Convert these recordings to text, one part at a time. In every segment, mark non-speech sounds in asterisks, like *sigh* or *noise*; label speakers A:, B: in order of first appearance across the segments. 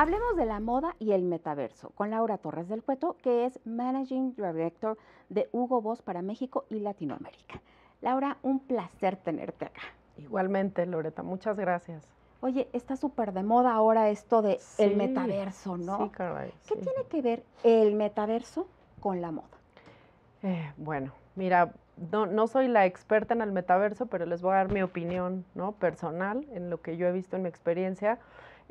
A: Hablemos de la moda y el metaverso con Laura Torres del Cueto, que es Managing Director de Hugo Boss para México y Latinoamérica. Laura, un placer tenerte acá. Igualmente, Loreta, muchas gracias. Oye, está súper de moda ahora esto de el metaverso, ¿no? Sí, caray. ¿Qué tiene que ver el metaverso con la moda?
B: Eh, bueno, mira, no, soy la experta en el metaverso, pero les voy a dar mi opinión ¿no? personal en lo que yo he visto en mi experiencia.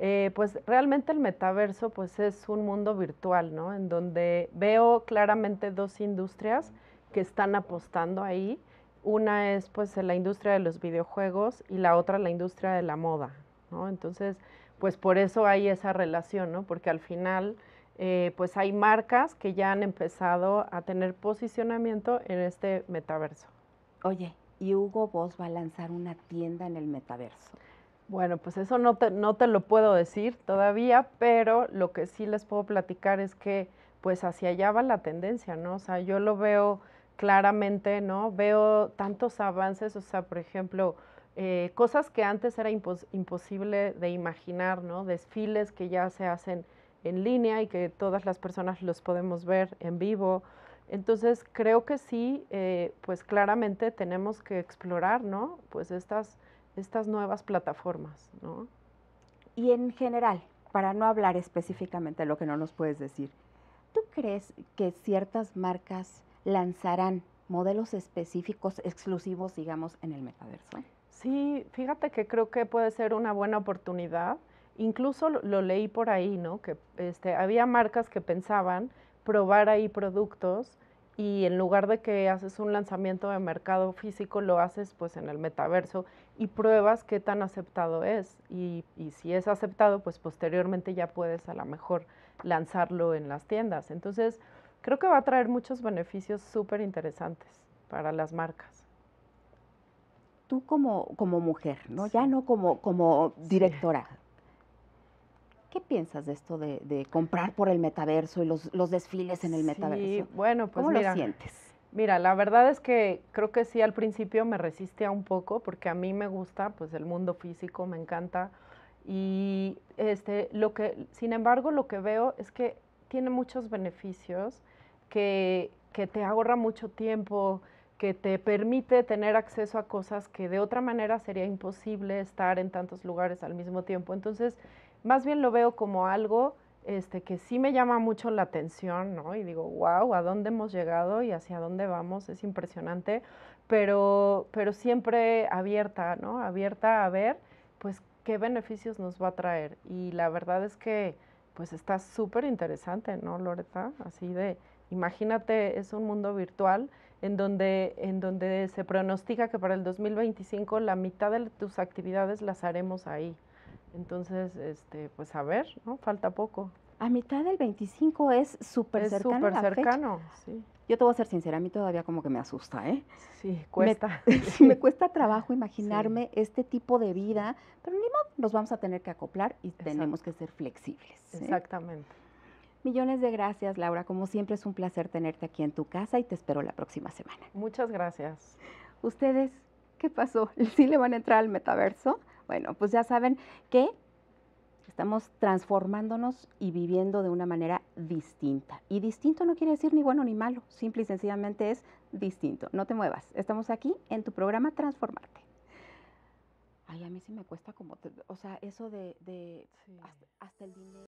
B: Eh, pues realmente el metaverso pues es un mundo virtual, ¿no? En donde veo claramente dos industrias que están apostando ahí. Una es pues la industria de los videojuegos y la otra la industria de la moda, ¿no? Entonces, pues por eso hay esa relación, ¿no? Porque al final eh, pues hay marcas que ya han empezado a tener posicionamiento en este metaverso. Oye, y Hugo Boss va a lanzar una tienda en el metaverso. Bueno, pues eso no te, no te lo puedo decir todavía, pero lo que sí les puedo platicar es que pues hacia allá va la tendencia, ¿no? O sea, yo lo veo claramente, ¿no? Veo tantos avances, o sea, por ejemplo, eh, cosas que antes era imposible de imaginar, ¿no? Desfiles que ya se hacen en línea y que todas las personas los podemos ver en vivo. Entonces, creo que sí, eh, pues claramente tenemos que
A: explorar, ¿no? Pues estas estas nuevas plataformas, ¿no? Y en general, para no hablar específicamente de lo que no nos puedes decir, ¿tú crees que ciertas marcas lanzarán modelos específicos, exclusivos, digamos, en el metaverso?
B: Sí, fíjate que creo que puede ser una buena oportunidad. Incluso lo, lo leí por ahí, ¿no? Que este, había marcas que pensaban probar ahí productos y en lugar de que haces un lanzamiento de mercado físico, lo haces pues en el metaverso y pruebas qué tan aceptado es. Y, si es aceptado, pues posteriormente ya puedes a lo mejor lanzarlo en las tiendas. Entonces, creo que va a traer muchos beneficios súper interesantes para las marcas.
A: Tú como, como mujer, ¿no? Ya no como, como directora, ¿Qué piensas de esto de, comprar por el metaverso y los, desfiles en el sí, metaverso? Bueno, pues ¿Cómo lo sientes?
B: Mira, la verdad es que creo que sí al principio me resistía un poco porque a mí me gusta pues el mundo físico, me encanta y este lo que sin embargo lo que veo es que tiene muchos beneficios que, que te ahorra mucho tiempo, que te permite tener acceso a cosas que de otra manera sería imposible estar en tantos lugares al mismo tiempo. Entonces, más bien lo veo como algo este, que sí me llama mucho la atención, ¿no? Y digo, wow, ¿a dónde hemos llegado y hacia dónde vamos? Es impresionante, pero, pero siempre abierta, ¿no? Abierta a ver, pues, qué beneficios nos va a traer. Y la verdad es que, pues, está súper interesante, ¿no, Loreta? Así de, imagínate, es un mundo virtual en donde, en donde se pronostica que para el 2025 la mitad de tus actividades las haremos ahí. Entonces,
A: este, pues a ver, ¿no? Falta poco. A mitad del 25 es súper cercano. Es cercano, sí. Yo te voy a ser sincera, a mí todavía como que me asusta, ¿eh? Sí, cuesta. *laughs* *laughs* Me, cuesta trabajo imaginarme este tipo de vida, pero ni modo, nos vamos a tener que acoplar y tenemos que ser flexibles. ¿eh? Exactamente. Millones de gracias, Laura. Como siempre es un placer tenerte aquí en tu casa y te espero la próxima semana.
B: Muchas gracias.
A: Ustedes, ¿qué pasó? *laughs* ¿Sí le van a entrar al metaverso? Bueno, pues ya saben que estamos transformándonos y viviendo de una manera distinta. Y distinto no quiere decir ni bueno ni malo, simple y sencillamente es distinto. No te muevas, estamos aquí en tu programa Transformarte. Ay, a mí sí me cuesta como, o sea, eso de, hasta el dinero.